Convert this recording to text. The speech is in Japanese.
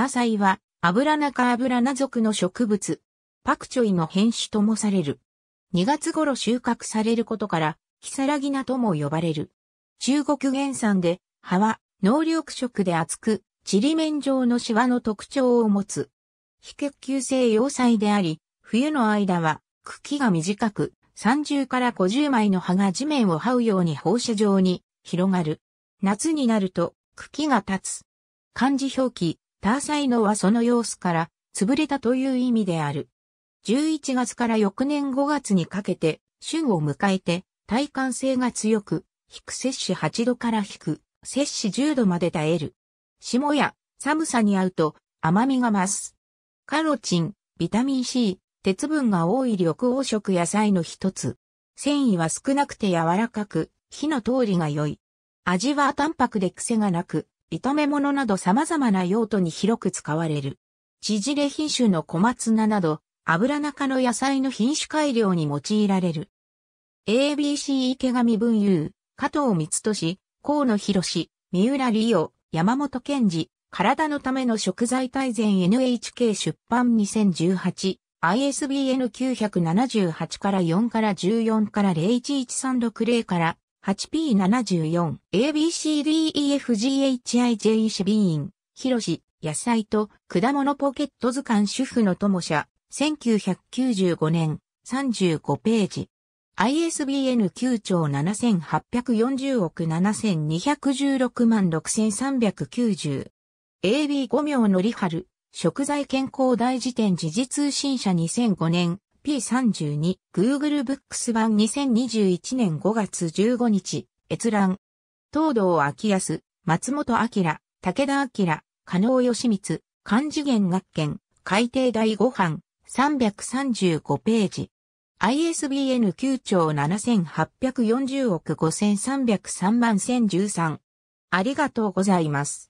タサイは、アブラナ科アブラナ属の植物、パクチョイの変種ともされる。2月頃収穫されることから、キサラギナとも呼ばれる。中国原産で、葉は、農緑色で厚く、ちりめん状のシワの特徴を持つ。非血球性要塞であり、冬の間は、茎が短く、30から50枚の葉が地面を這うように放射状に広がる。夏になると、茎が立つ。漢字表記、ターサイノはその様子から、潰れたという意味である。11月から翌年5月にかけて、旬を迎えて、体感性が強く、引く摂氏8度から引く、摂氏10度まで耐える。霜や寒さに合うと甘みが増す。カロチン、ビタミン C、鉄分が多い緑黄色野菜の一つ。繊維は少なくて柔らかく、火の通りが良い。味は淡白で癖がなく、炒め物など様々な用途に広く使われる。縮れ品種の小松菜など、油中の野菜の品種改良に用いられる。ABC 池上文雄、加藤光俊、河野博三浦理央、山本健二、体のための食材大全 NHK 出版 2018ISBN 978から4から14から01136 0から 8P74、ABCDEFGHIJ シビーン、広し、野菜と果物ポケット図鑑主婦の友社、1995年、35ページ。ISBN 9兆7840億7216万6390。AB5 名のリハル、食材健康大辞典時事通信社2005年、P32 Google Books 版2021年5月15日閲覧東堂昭康、松本明、武田明、加納義光、漢字元学研、改訂第5版、335ページ。ISBN 9兆7840億5303万1013。ありがとうございます。